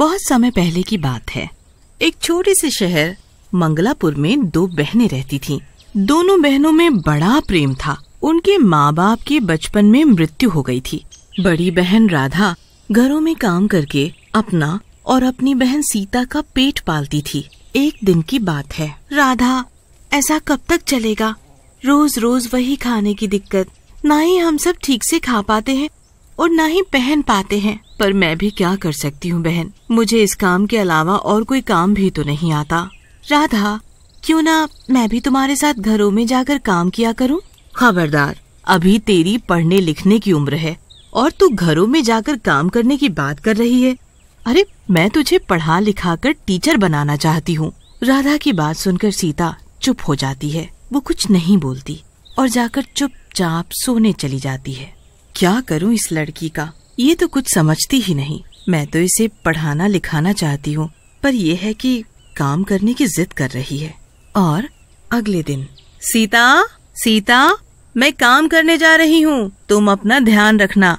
बहुत समय पहले की बात है एक छोटे से शहर मंगलापुर में दो बहनें रहती थीं। दोनों बहनों में बड़ा प्रेम था उनके माँ बाप की बचपन में मृत्यु हो गई थी बड़ी बहन राधा घरों में काम करके अपना और अपनी बहन सीता का पेट पालती थी एक दिन की बात है राधा ऐसा कब तक चलेगा रोज रोज वही खाने की दिक्कत ना ही हम सब ठीक से खा पाते हैं और न ही पहन पाते हैं पर मैं भी क्या कर सकती हूँ बहन मुझे इस काम के अलावा और कोई काम भी तो नहीं आता राधा क्यों ना मैं भी तुम्हारे साथ घरों में जाकर काम किया करूँ खबरदार अभी तेरी पढ़ने लिखने की उम्र है और तू घरों में जाकर काम करने की बात कर रही है अरे मैं तुझे पढ़ा लिखा कर टीचर बनाना चाहती हूँ राधा की बात सुनकर सीता चुप हो जाती है वो कुछ नहीं बोलती और जाकर चुपचाप सोने चली जाती है क्या करूं इस लड़की का ये तो कुछ समझती ही नहीं मैं तो इसे पढ़ाना लिखाना चाहती हूँ पर यह है कि काम करने की जिद कर रही है और अगले दिन सीता सीता मैं काम करने जा रही हूँ तुम अपना ध्यान रखना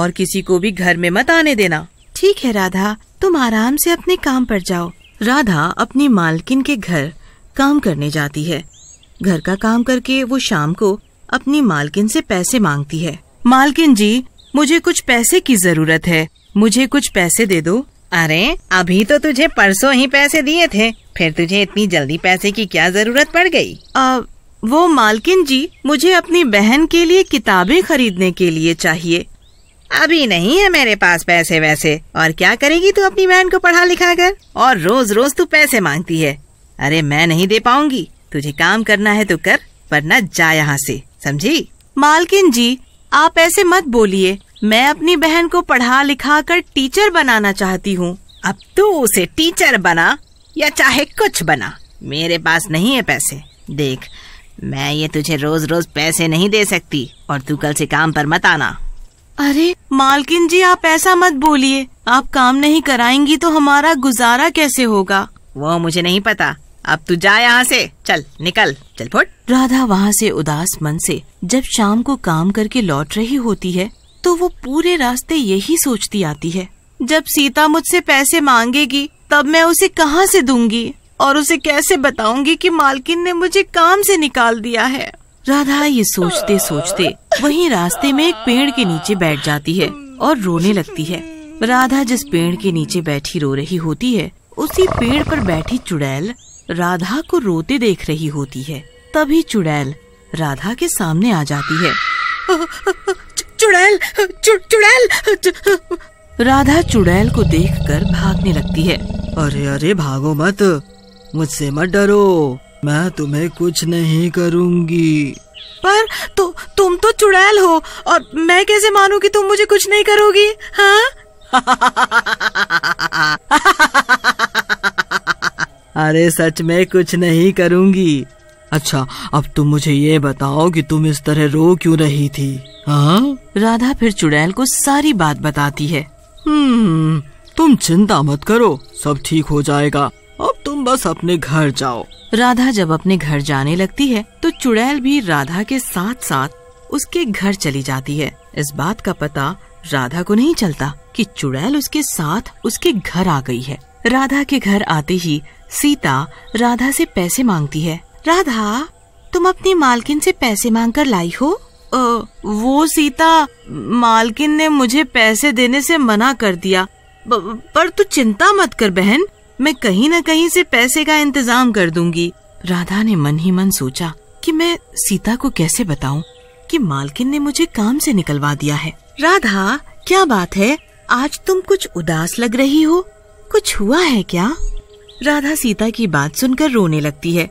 और किसी को भी घर में मत आने देना ठीक है राधा तुम आराम से अपने काम पर जाओ राधा अपनी मालकिन के घर काम करने जाती है घर का काम करके वो शाम को अपनी मालकिन से पैसे मांगती है मालकिन जी मुझे कुछ पैसे की जरूरत है मुझे कुछ पैसे दे दो अरे अभी तो तुझे परसों ही पैसे दिए थे फिर तुझे इतनी जल्दी पैसे की क्या जरूरत पड़ गई आ, वो मालकिन जी मुझे अपनी बहन के लिए किताबें खरीदने के लिए चाहिए अभी नहीं है मेरे पास पैसे वैसे और क्या करेगी तू अपनी बहन को पढ़ा लिखा कर और रोज रोज तू पैसे मांगती है अरे मैं नहीं दे पाऊंगी तुझे काम करना है तो कर वरना जा यहाँ से समझी मालकिन जी आप ऐसे मत बोलिए मैं अपनी बहन को पढ़ा लिखा कर टीचर बनाना चाहती हूँ अब तू उसे टीचर बना या चाहे कुछ बना मेरे पास नहीं है पैसे देख मैं ये तुझे रोज रोज पैसे नहीं दे सकती और तू कल से काम पर मत आना अरे मालकिन जी आप ऐसा मत बोलिए आप काम नहीं कराएंगी तो हमारा गुजारा कैसे होगा वो मुझे नहीं पता अब तू जा यहाँ से चल निकल चल फुट राधा वहाँ से उदास मन से जब शाम को काम करके लौट रही होती है तो वो पूरे रास्ते यही सोचती आती है जब सीता मुझसे पैसे मांगेगी तब मैं उसे कहाँ से दूंगी और उसे कैसे बताऊंगी कि मालकिन ने मुझे काम से निकाल दिया है राधा ये सोचते सोचते वहीं रास्ते में एक पेड़ के नीचे बैठ जाती है और रोने लगती है राधा जिस पेड़ के नीचे बैठी रो रही होती है उसी पेड़ पर बैठी चुड़ैल राधा को रोते देख रही होती है तभी चुड़ैल राधा के सामने आ जाती है चुड़ैल चुड़ैल राधा चुड़ैल को देखकर भागने लगती है अरे अरे भागो मत मुझसे मत डरो मैं तुम्हें कुछ नहीं करूंगी पर तो तुम तो चुड़ैल हो और मैं कैसे मानू कि तुम मुझे कुछ नहीं करोगी हाँ अरे सच में कुछ नहीं करूंगी अच्छा अब तुम मुझे ये बताओ कि तुम इस तरह रो क्यों रही थी हाँ राधा फिर चुड़ैल को सारी बात बताती है हम्म, तुम चिंता मत करो सब ठीक हो जाएगा अब तुम बस अपने घर जाओ राधा जब अपने घर जाने लगती है तो चुड़ैल भी राधा के साथ साथ उसके घर चली जाती है इस बात का पता राधा को नहीं चलता कि चुड़ैल उसके साथ उसके घर आ गई है राधा के घर आते ही सीता राधा से पैसे मांगती है राधा तुम अपनी मालकिन से पैसे मांगकर लाई हो ओ, वो सीता मालकिन ने मुझे पैसे देने से मना कर दिया ब, पर तू चिंता मत कर बहन मैं कहीं न कहीं से पैसे का इंतजाम कर दूंगी राधा ने मन ही मन सोचा कि मैं सीता को कैसे बताऊं कि मालकिन ने मुझे काम से निकलवा दिया है राधा क्या बात है आज तुम कुछ उदास लग रही हो कुछ हुआ है क्या राधा सीता की बात सुनकर रोने लगती है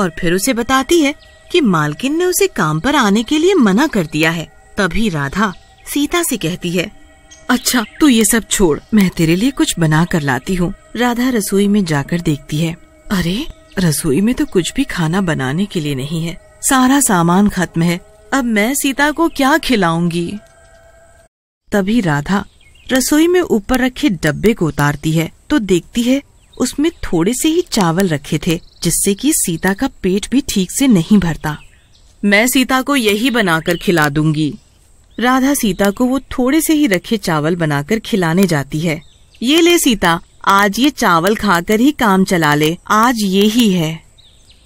और फिर उसे बताती है कि मालकिन ने उसे काम पर आने के लिए मना कर दिया है तभी राधा सीता से कहती है अच्छा तू ये सब छोड़ मैं तेरे लिए कुछ बना कर लाती हूँ राधा रसोई में जाकर देखती है अरे रसोई में तो कुछ भी खाना बनाने के लिए नहीं है सारा सामान खत्म है अब मैं सीता को क्या खिलाऊंगी तभी राधा रसोई में ऊपर रखे डब्बे को उतारती है तो देखती है उसमें थोड़े से ही चावल रखे थे जिससे कि सीता का पेट भी ठीक से नहीं भरता मैं सीता को यही बनाकर खिला दूंगी राधा सीता को वो थोड़े से ही रखे चावल बनाकर खिलाने जाती है ये ले सीता आज ये चावल खाकर ही काम चला ले आज ये ही है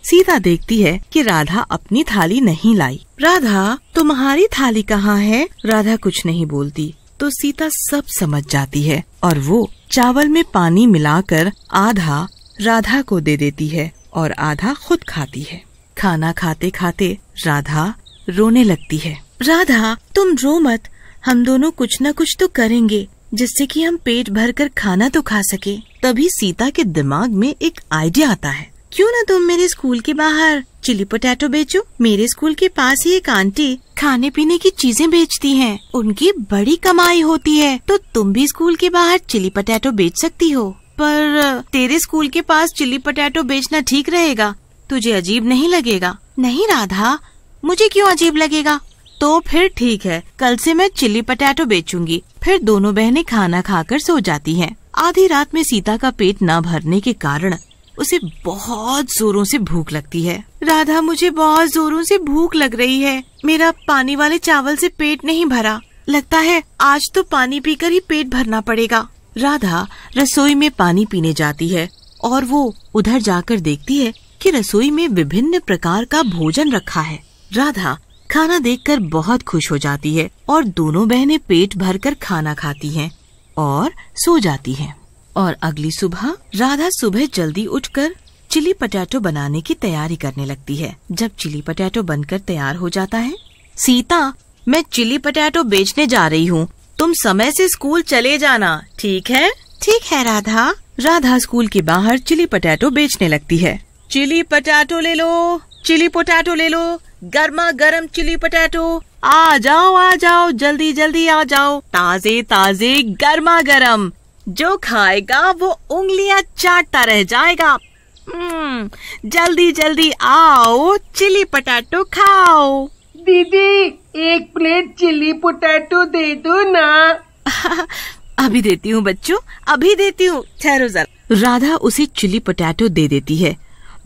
सीता देखती है कि राधा अपनी थाली नहीं लाई राधा तुम्हारी थाली कहाँ है राधा कुछ नहीं बोलती तो सीता सब समझ जाती है और वो चावल में पानी मिलाकर आधा राधा को दे देती है और आधा खुद खाती है खाना खाते खाते राधा रोने लगती है राधा तुम रो मत हम दोनों कुछ न कुछ तो करेंगे जिससे कि हम पेट भर कर खाना तो खा सके तभी सीता के दिमाग में एक आइडिया आता है क्यों ना तुम मेरे स्कूल के बाहर चिली पोटैटो बेचो मेरे स्कूल के पास ही एक आंटी खाने पीने की चीजें बेचती हैं। उनकी बड़ी कमाई होती है तो तुम भी स्कूल के बाहर चिली पोटैटो बेच सकती हो पर तेरे स्कूल के पास चिली पोटैटो बेचना ठीक रहेगा तुझे अजीब नहीं लगेगा नहीं राधा मुझे क्यों अजीब लगेगा तो फिर ठीक है कल से मैं चिली पटेटो बेचूंगी फिर दोनों बहनें खाना खाकर सो जाती हैं। आधी रात में सीता का पेट न भरने के कारण उसे बहुत जोरों से भूख लगती है राधा मुझे बहुत जोरों से भूख लग रही है मेरा पानी वाले चावल से पेट नहीं भरा लगता है आज तो पानी पीकर ही पेट भरना पड़ेगा राधा रसोई में पानी पीने जाती है और वो उधर जाकर देखती है कि रसोई में विभिन्न प्रकार का भोजन रखा है राधा खाना देखकर बहुत खुश हो जाती है और दोनों बहनें पेट भरकर खाना खाती हैं और सो जाती हैं। और अगली सुबह राधा सुबह जल्दी उठकर चिली पटेटो बनाने की तैयारी करने लगती है जब चिली पटेटो बनकर तैयार हो जाता है सीता मैं चिली पटेटो बेचने जा रही हूँ तुम समय से स्कूल चले जाना ठीक है ठीक है राधा राधा स्कूल के बाहर चिली पटेटो बेचने लगती है चिली पटेटो ले लो चिली पोटैटो ले लो गर्मा गर्म चिली पटेटो आ जाओ आ जाओ जल्दी जल्दी आ जाओ ताजे ताजे गर्मा गर्म जो खाएगा वो उंगलियां चाटता रह जाएगा हम्म, जल्दी जल्दी आओ चिली पटाटो खाओ दीदी एक प्लेट चिली पोटैटो दे दो ना अभी देती हूँ बच्चों अभी देती हूँ ठहरो जरा राधा उसे चिली पोटैटो दे देती है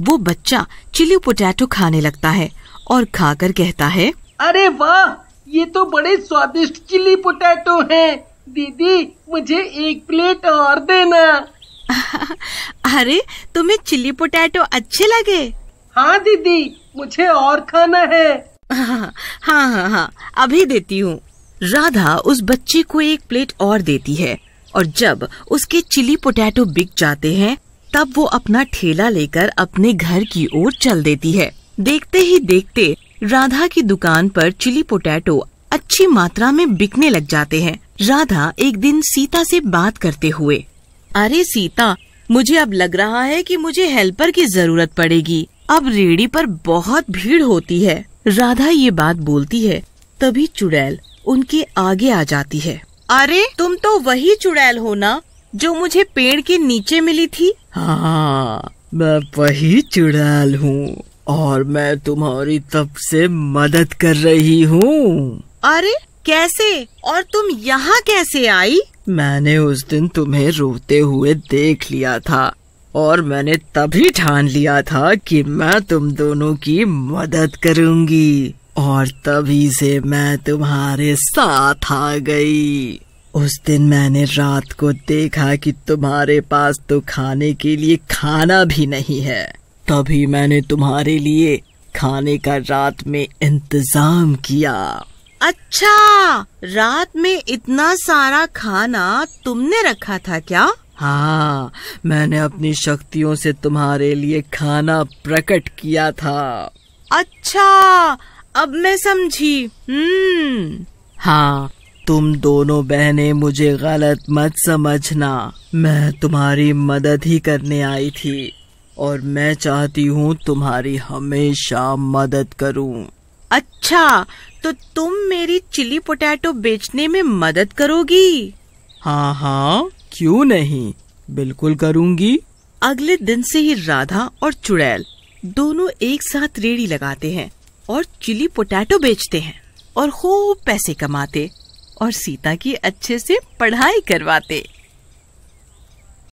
वो बच्चा चिली पोटैटो खाने लगता है और खाकर कहता है अरे वाह ये तो बड़े स्वादिष्ट चिली पोटैटो हैं दीदी मुझे एक प्लेट और देना अरे तुम्हें चिल्ली पोटैटो अच्छे लगे हाँ दीदी मुझे और खाना है हाँ हाँ हाँ, अभी देती हूँ राधा उस बच्चे को एक प्लेट और देती है और जब उसके चिली पोटैटो बिक जाते हैं तब वो अपना ठेला लेकर अपने घर की ओर चल देती है देखते ही देखते राधा की दुकान पर चिली पोटैटो अच्छी मात्रा में बिकने लग जाते हैं राधा एक दिन सीता से बात करते हुए अरे सीता मुझे अब लग रहा है कि मुझे हेल्पर की जरूरत पड़ेगी अब रेडी पर बहुत भीड़ होती है राधा ये बात बोलती है तभी चुड़ैल उनके आगे आ जाती है अरे तुम तो वही चुड़ैल हो ना जो मुझे पेड़ के नीचे मिली थी हाँ मैं वही चुड़ैल हूँ और मैं तुम्हारी तब से मदद कर रही हूँ अरे कैसे और तुम यहाँ कैसे आई मैंने उस दिन तुम्हें रोते हुए देख लिया था और मैंने तभी ठान लिया था कि मैं तुम दोनों की मदद करूंगी और तभी से मैं तुम्हारे साथ आ गई उस दिन मैंने रात को देखा कि तुम्हारे पास तो खाने के लिए खाना भी नहीं है तभी मैंने तुम्हारे लिए खाने का रात में इंतजाम किया अच्छा रात में इतना सारा खाना तुमने रखा था क्या हाँ मैंने अपनी शक्तियों से तुम्हारे लिए खाना प्रकट किया था अच्छा अब मैं समझी हम्म हाँ तुम दोनों बहनें मुझे गलत मत समझना मैं तुम्हारी मदद ही करने आई थी और मैं चाहती हूँ तुम्हारी हमेशा मदद करूँ अच्छा तो तुम मेरी चिली पोटैटो बेचने में मदद करोगी हाँ हाँ क्यों नहीं बिल्कुल करूँगी अगले दिन से ही राधा और चुड़ैल दोनों एक साथ रेड़ी लगाते हैं और चिली पोटैटो बेचते हैं और खूब पैसे कमाते और सीता की अच्छे से पढ़ाई करवाते